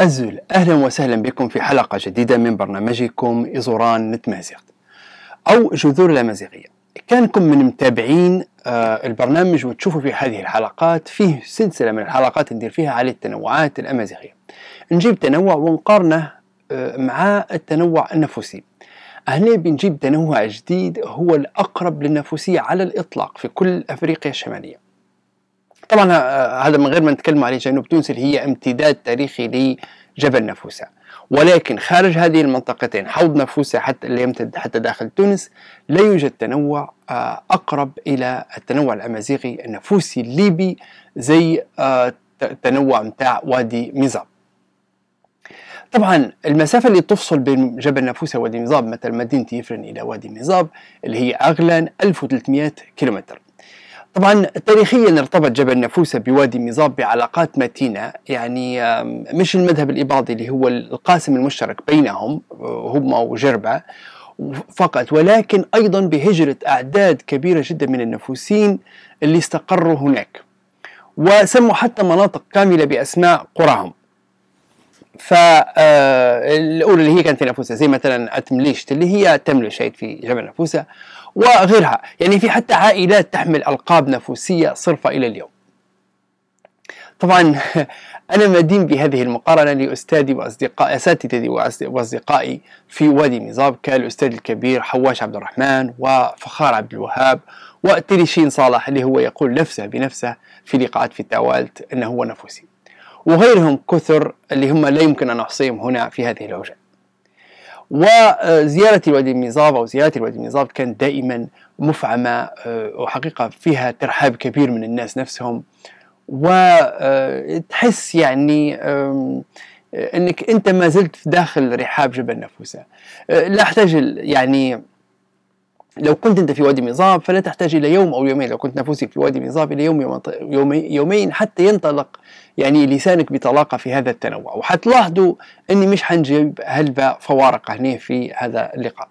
أزول أهلا وسهلا بكم في حلقة جديدة من برنامجكم إزوران نتمازيغ أو جذور الأمازيغية كانكم من متابعين آه، البرنامج وتشوفوا في هذه الحلقات فيه سلسلة من الحلقات ندير فيها على التنوعات الأمازيغية نجيب تنوع ونقارنه آه، مع التنوع النفسي هنا بنجيب تنوع جديد هو الأقرب للنفسية على الإطلاق في كل أفريقيا الشمالية طبعا آه، هذا من غير ما نتكلم عليه جنوب تونس اللي هي امتداد تاريخي لجبل نافوسة ولكن خارج هذه المنطقتين حوض نافوسة حتى اللي يمتد حتى داخل تونس لا يوجد تنوع آه، أقرب إلى التنوع الأمازيغي النفوسي الليبي زي التنوع آه، متاع وادي مزاب طبعا المسافة اللي تفصل بين جبل نافوسة ووادي مزاب مثل مدينة يفرن إلى وادي مزاب اللي هي أغلى 1300 كيلومتر طبعا تاريخيا ارتبط جبل نفوسة بوادي ميزاب بعلاقات متينة يعني مش المذهب الإباضي اللي هو القاسم المشترك بينهم آه، هم وجربة فقط ولكن أيضا بهجرة أعداد كبيرة جدا من النفوسين اللي استقروا هناك وسموا حتى مناطق كاملة بأسماء قراهم فالأولى آه، اللي هي كانت في نافوسه زي مثلا التمليشت اللي هي تملي شيء في جبل نافوسه وغيرها يعني في حتى عائلات تحمل القاب نافوسيه صرفه الى اليوم طبعا انا مدين بهذه المقارنه لاستاذي وأصدقائي اساتذتي واصدقائي في وادي ميزاب الأستاذ الكبير حواش عبد الرحمن وفخار عبد الوهاب وتريشين صالح اللي هو يقول نفسه بنفسه في لقاءات في التوالت انه هو نفوسي وغيرهم كثر اللي هم لا يمكن أن أحصيهم هنا في هذه الوجهة وزيارة الوادي الميزاب أو زيارة الوادي الميزاب كانت دائما مفعمة آه، وحقيقة فيها ترحاب كبير من الناس نفسهم وتحس آه، يعني آه، أنك أنت ما زلت داخل رحاب جبل نفوسه لا أحتاج يعني لو كنت انت في وادي ميزاب فلا تحتاج الى يوم او يومين لو كنت نفوسك في وادي ميزاب الى يوم يومين حتى ينطلق يعني لسانك بطلاقه في هذا التنوع وحتلاحظوا اني مش حنجيب هلبة فوارق هنا في هذا اللقاء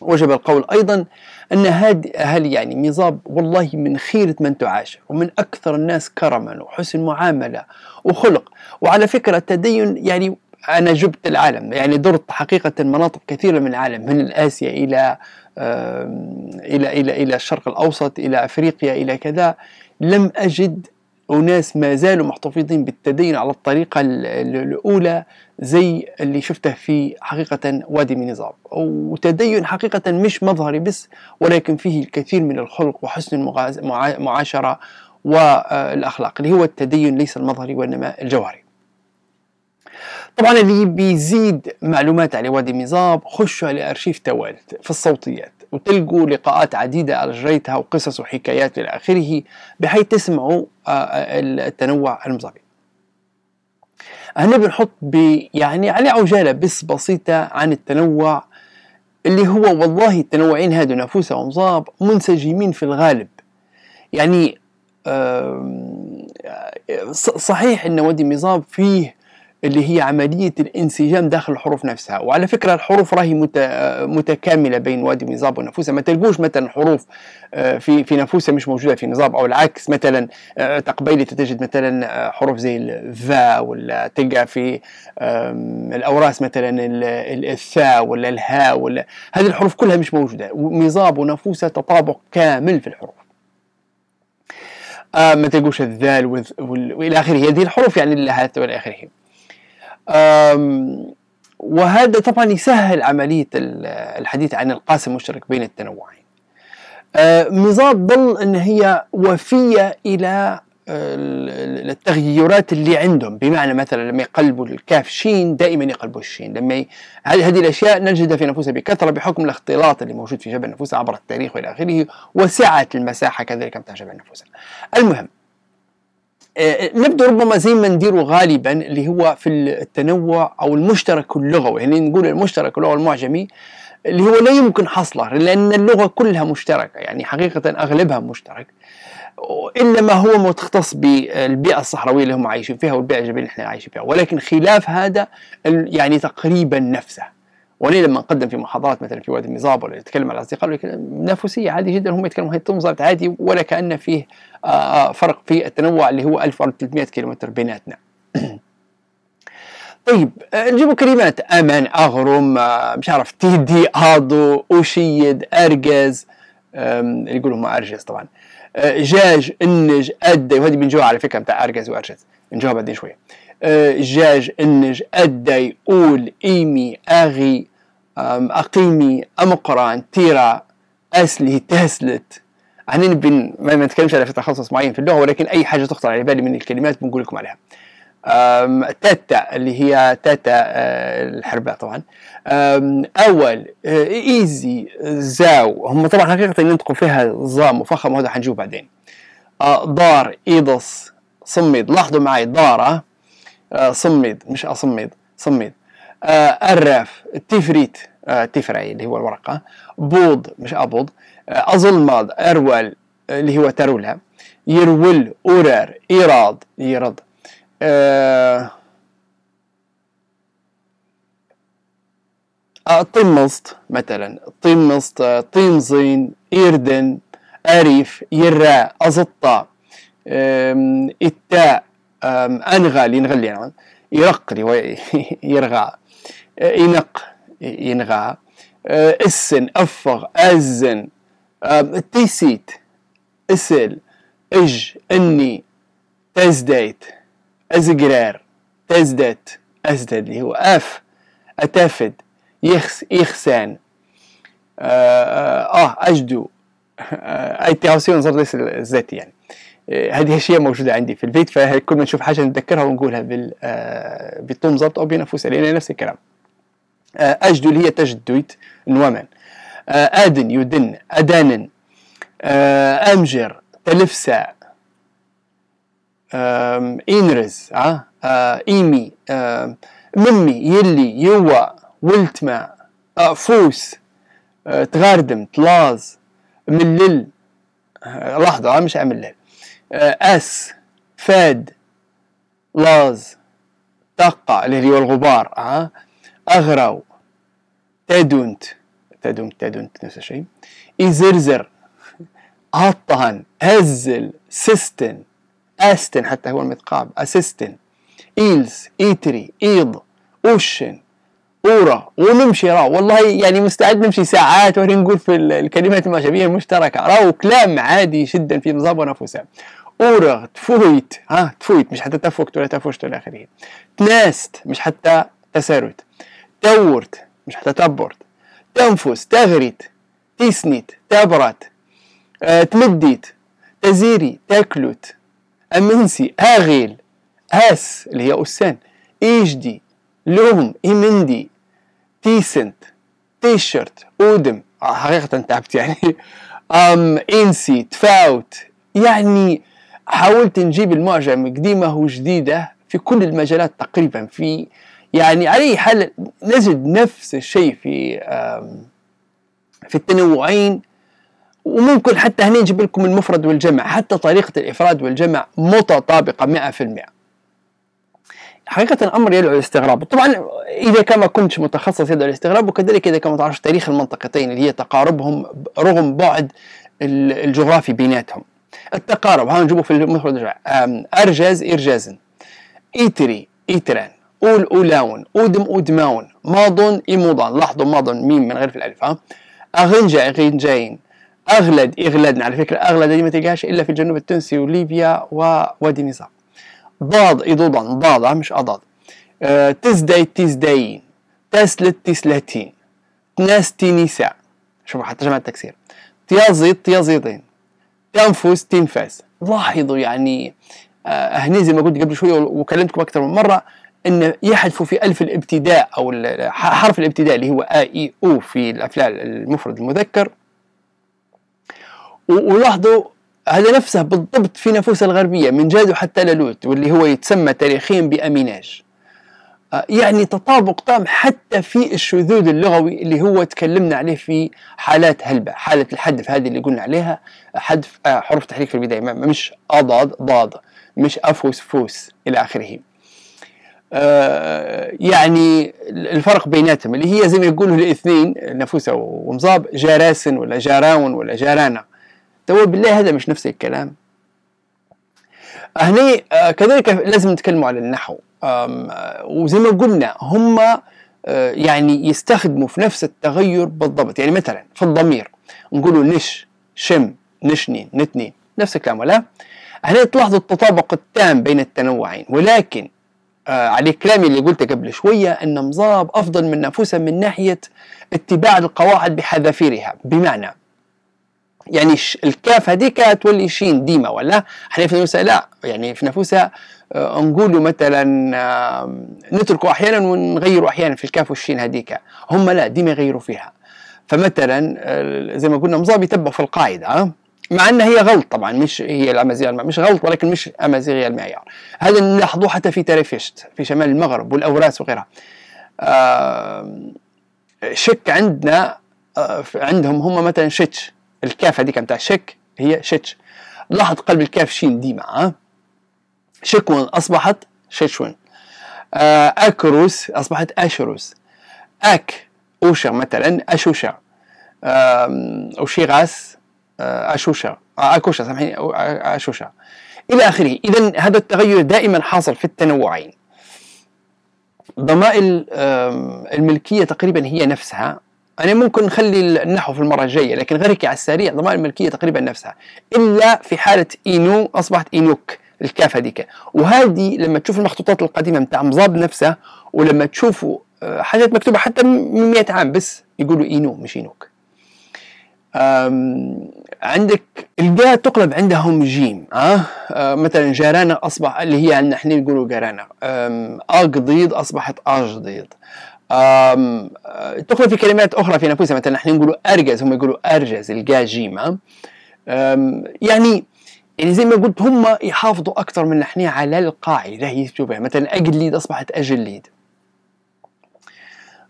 وجب القول ايضا ان هاد يعني ميزاب والله من خيره من تعاشر ومن اكثر الناس كرما وحسن معامله وخلق وعلى فكره التدين يعني أنا جبت العالم يعني درت حقيقة مناطق كثيرة من العالم من آسيا إلى إلى إلى إلى الشرق الأوسط إلى أفريقيا إلى كذا لم أجد أناس ما زالوا محتفظين بالتدين على الطريقة الأولى زي اللي شفته في حقيقة وادي من نظام وتدين حقيقة مش مظهري بس ولكن فيه الكثير من الخلق وحسن المعاشرة والأخلاق اللي هو التدين ليس المظهري وإنما الجوهري طبعا اللي بيزيد معلومات على وادي ميزاب خشوا على ارشيف توالت في الصوتيات وتلقوا لقاءات عديدة اجريتها وقصص وحكايات إلى آخره بحيث تسمعوا آه، آه، التنوع المزابي هنا بنحط يعني على عجالة بس بسيطة عن التنوع اللي هو والله التنوعين هادو نافوسة ومزاب منسجمين في الغالب يعني آه، صحيح ان وادي مزاب فيه اللي هي عملية الانسجام داخل الحروف نفسها وعلى فكرة الحروف راهي متكاملة بين وادي ونظام ونفوسها ما تلقوش مثلا حروف آه، في في نفوسها مش موجودة في نظام أو العكس مثلا آه، تقبيلة تجد مثلا آه، حروف زي الفا ولا تلقى في الأوراس مثلا الثاء ولا الهاء ولا هذه الحروف كلها مش موجودة ونظاب ونفوسها تطابق كامل في الحروف آه ما تلقوش الذال والى اخره هذه الحروف يعني اللهات والى اخره وهذا طبعا يسهل عملية الحديث عن القاسم المشترك بين التنوعين أه، ميزات ظل أن هي وفية إلى أه، التغيرات اللي عندهم بمعنى مثلا لما يقلبوا الكاف شين دائما يقلبوا الشين لما ي... هذه الاشياء نجدها في نفوسها بكثره بحكم الاختلاط اللي موجود في جبل نفوسها عبر التاريخ والى اخره وسعه المساحه كذلك بتاع جبل نفوسها. المهم آه، نبدو ربما زي ما نديره غالبا اللي هو في التنوع او المشترك اللغوي يعني نقول المشترك اللغوي المعجمي اللي هو لا يمكن حصله لان اللغه كلها مشتركه يعني حقيقه اغلبها مشترك الا ما هو مختص بالبيئه الصحراويه اللي هم عايشين فيها والبيئه الجبليه اللي احنا عايشين فيها ولكن خلاف هذا يعني تقريبا نفسه وليه لما نقدم في محاضرات مثلا في وادي المزاب ولا نتكلم على الاصدقاء نفسيه عادي جدا هم يتكلموا هي تنظمت عادي ولا كان فيه آه، آه، فرق في التنوع اللي هو 1300 كيلومتر بيناتنا طيب آه، نجيبوا كلمات امن اغرم مش عارف تيدي اضو اشيد ارجز اللي يقولوا هم ارجز طبعا جاج النج ادى وهذه بنجوها على فكره بتاع ارجز وارجز نجوها بعدين شويه جاج النج أدي أول إيمي أغي أقيمي أمقران تيرا أسلي تهسلت هني نبي ما نتكلمش على في تخصص معين في اللغة ولكن أي حاجة تخطر على بالي من الكلمات بنقول لكم عليها تاتا اللي هي تاتا آه، الحرباء طبعا اول آه، ايزي زاو هم طبعا حقيقه ينطقوا فيها ظا مفخم وهذا حنشوف بعدين دار آه، إيدس صمد لاحظوا معي داره آه، صميد مش اصميد صميد آه، الراف التفريت آه، تفري اللي هو الورقه بوض مش ابوض ازلماض اروال اللي هو ترولها يرول اورار ايراد يرد طمست مثلا طمزت طمزين إردن أريف ازطا أزطة التاء أنغى لينغلي يعني يرق اللي هو يرغى ينق ينغى اسن أفغ أزن تيسيت اسل اج اني تزديت ازجرار تزدت ازدد اللي هو اف اتافد يخس يخسان اه, آه, أه، اجدو أه، اي تي صرت الذاتي يعني آه، هذه اشياء موجوده عندي في البيت فكل ما نشوف حاجه نتذكرها ونقولها بال آه، بالطوم زبط او بنفوس علينا نفس الكلام اللي آه، هي تجدويت نوما ادن يدن ادانن امجر تلفسع انرز اه ايمي ممي يلي يوا ولتما فوس تغاردم تلاز ملل لحظه مش لل آه، اس فاد لاز تقع اللي هو الغبار اه اغرو تدنت تدنت تدنت نفس الشيء ازرزر عطهن هزل سيستن استن حتى هو المثقاب اسيستن ايلز ايتري ايض اوشن اورا ونمشي راه والله يعني مستعد نمشي ساعات وهنا نقول في الكلمات المعجبيه المشتركه راهو كلام عادي جدا في نظام ونفوسه اورا تفويت ها تفويت مش حتى تفوكت ولا تفوشت ولا اخره تناست مش حتى تسارت تورت مش حتى تبرت تنفس تغريت تسنيت تبرت آه، تمديت تزيري تاكلت امنسي اغيل اس اللي هي اسان ايجدي لوم إمندي decent تيشرت اودم آه، حقيقة تعبت يعني ام انسي تفاوت يعني حاولت نجيب المعجم قديمة وجديدة في كل المجالات تقريبا في يعني على اي حال نجد نفس الشيء في في التنوعين وممكن حتى هنا نجيب لكم المفرد والجمع حتى طريقة الإفراد والجمع متطابقة 100% حقيقة الأمر يدعو للاستغراب طبعا إذا كما كنت متخصص يدعو للاستغراب وكذلك إذا كما تعرف تاريخ المنطقتين اللي هي تقاربهم رغم بعد الجغرافي بيناتهم التقارب هذا نجيبه في المخرج أرجاز إرجازا إيتري إيتران أول أولاون أودم أودماون ماضون إيموضان لاحظوا ماضون ميم من غير في الألف ها أغنجا إغنجاين أغلد إغلدن على فكرة أغلد دي ما تلقاهاش إلا في الجنوب التونسي وليبيا ووادي نزار بعض يضوضن بعضها مش أضاد آه، تزدي تزدين تسلت تسلتين تناس تنساء شوفوا حتى جمع التكسير تيازيط تيازيطين تنفس تنفس لاحظوا يعني آه، هني زي ما قلت قبل شويه وكلمتكم اكثر من مره ان يحذفوا في الف الابتداء او حرف الابتداء اللي هو ا اي او في الافلام المفرد المذكر ولاحظوا هذا نفسه بالضبط في نفوس الغربية من جادو حتى للوت واللي هو يتسمى تاريخيا بأميناج آه، يعني تطابق تام حتى في الشذوذ اللغوي اللي هو تكلمنا عليه في حالات هلبة حالة الحذف هذه اللي قلنا عليها حذف آه، حروف تحريك في البداية مش أضاد ضاد مش أفوس فوس إلى آخره آه، يعني الفرق بيناتهم اللي هي زي ما يقولوا الاثنين نفوسة ومصاب جراسن ولا جراون ولا جرانة تو بالله هذا مش نفس الكلام هني آه، كذلك لازم نتكلموا على النحو آه، وزي ما قلنا هم آه، يعني يستخدموا في نفس التغير بالضبط يعني مثلا في الضمير نقولوا نش شم نشني نتني نفس الكلام ولا هنا تلاحظوا التطابق التام بين التنوعين ولكن آه على كلامي اللي قلته قبل شوية أن مزاب أفضل من نفوسه من ناحية اتباع القواعد بحذافيرها بمعنى يعني الكاف هذيك تولي شين ديما ولا احنا في نفوسها لا يعني في نفوسها آه نقولوا مثلا آه نتركوا احيانا ونغيروا احيانا في الكاف والشين هذيك هم لا ديما يغيروا فيها فمثلا آه زي ما قلنا مزاب يتبع في القاعده آه، مع انها هي غلط طبعا مش هي الامازيغيه مش غلط ولكن مش امازيغيه المعيار هذا نلاحظوه حتى في تريفيشت في شمال المغرب والاوراس وغيرها شك عندنا آه، عندهم هم مثلا شتش الكاف هذيك نتاع شك هي شتش لاحظ قلب الكاف شين ديما شكون أصبحت شتشون آه، أكروس أصبحت أشروس أك أوشر مثلا أشوشر أوشيغاس آه، أشوشر آه، أكوشر سامحيني أشوشر إلى آخره إذا هذا التغير دائما حاصل في التنوعين ضمائر الملكية تقريبا هي نفسها انا ممكن نخلي النحو في المره الجايه لكن غير هيك على السريع ضمان الملكيه تقريبا نفسها الا في حاله اينو اصبحت اينوك الكاف هذيك وهذه لما تشوف المخطوطات القديمه نتاع مزاب نفسها ولما تشوفوا آه، حاجات مكتوبه حتى من 100 عام بس يقولوا اينو مش اينوك عندك الجا تقلب عندهم جيم أه؟ أه مثلا جارانا أصبح اللي هي عندنا احنا نقولوا جارانا أقضيض أصبحت اجضيض آه، تدخل في كلمات أخرى في نفوسها مثلا نحن نقولوا أرجز هم يقولوا أرجز الجا جيمة يعني يعني زي ما قلت هم يحافظوا أكثر من نحن على القاعدة هي بها مثلا أجليد أصبحت أجليد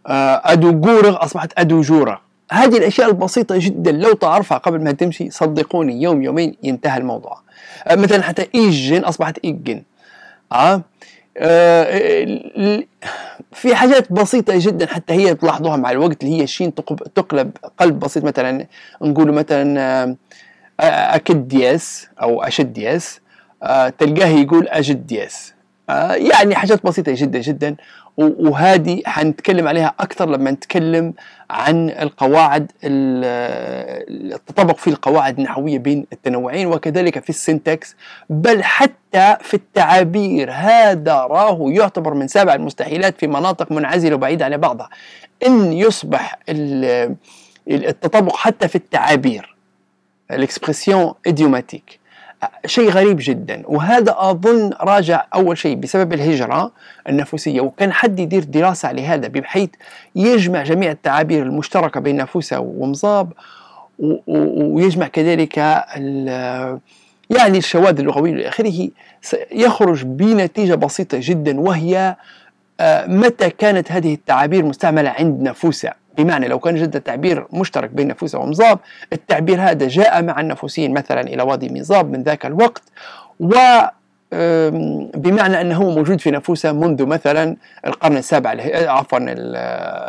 آه، أدو جورغ أصبحت أدو جورغ هذه الأشياء البسيطة جدا لو تعرفها قبل ما تمشي صدقوني يوم يومين ينتهى الموضوع آه، مثلا حتى إيجن أصبحت إيجن آه آه، في حاجات بسيطة جدا حتى هي تلاحظوها مع الوقت اللي هي شين تقلب قلب بسيط مثلا نقول مثلا آه، أكد دياس أو أشد دياس آه، تلقاه يقول أجد دياس آه، يعني حاجات بسيطة جدا جدا وهذه حنتكلم عليها أكثر لما نتكلم عن القواعد التطابق في القواعد النحوية بين التنوعين وكذلك في السنتكس بل حتى في التعابير هذا راه يعتبر من سابع المستحيلات في مناطق منعزلة وبعيدة عن بعضها إن يصبح التطابق حتى في التعابير الاكسبرسيون اديوماتيك شيء غريب جدا وهذا اظن راجع اول شيء بسبب الهجره النفوسيه وكان حد يدير دراسه على هذا بحيث يجمع جميع التعابير المشتركه بين نافوسه ومصاب ويجمع كذلك يعني الشواذ اللغوية إلى آخره يخرج بنتيجة بسيطة جدا وهي آه، متى كانت هذه التعابير مستعملة عند نافوسة بمعنى لو كان جد تعبير مشترك بين نفوسة ومزاب التعبير هذا جاء مع النفوسيين مثلا إلى وادي مزاب من ذاك الوقت و بمعنى انه هو موجود في نفوسه منذ مثلا القرن السابع عفوا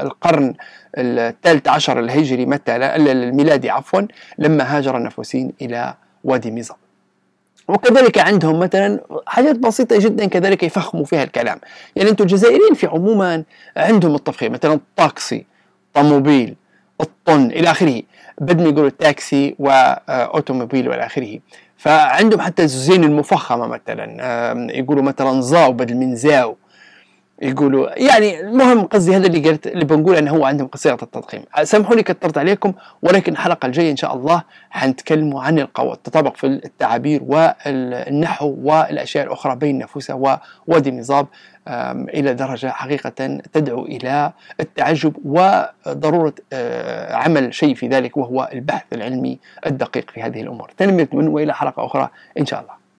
القرن الثالث عشر الهجري مثلا الميلادي عفوا لما هاجر النفوسيين الى وادي مزاب وكذلك عندهم مثلا حاجات بسيطة جدا كذلك يفخموا فيها الكلام يعني أنتم الجزائريين في عموما عندهم التفخيم مثلا الطاكسي الطموبيل الطن الى اخره ما يقولوا تاكسي واوتوموبيل والى اخره فعندهم حتى الزين المفخمه مثلا يقولوا مثلا زاو بدل من زاو يقولوا يعني المهم قصدي هذا اللي قلت اللي بنقول انه هو عندهم قصيره التضخيم سامحوني كثرت عليكم ولكن الحلقه الجايه ان شاء الله حنتكلموا عن التطابق في التعابير والنحو والاشياء الاخرى بين نفوسه ووادي النظام الى درجه حقيقه تدعو الى التعجب وضروره آه، عمل شيء في ذلك وهو البحث العلمي الدقيق في هذه الامور تنميه من والى حلقه اخرى ان شاء الله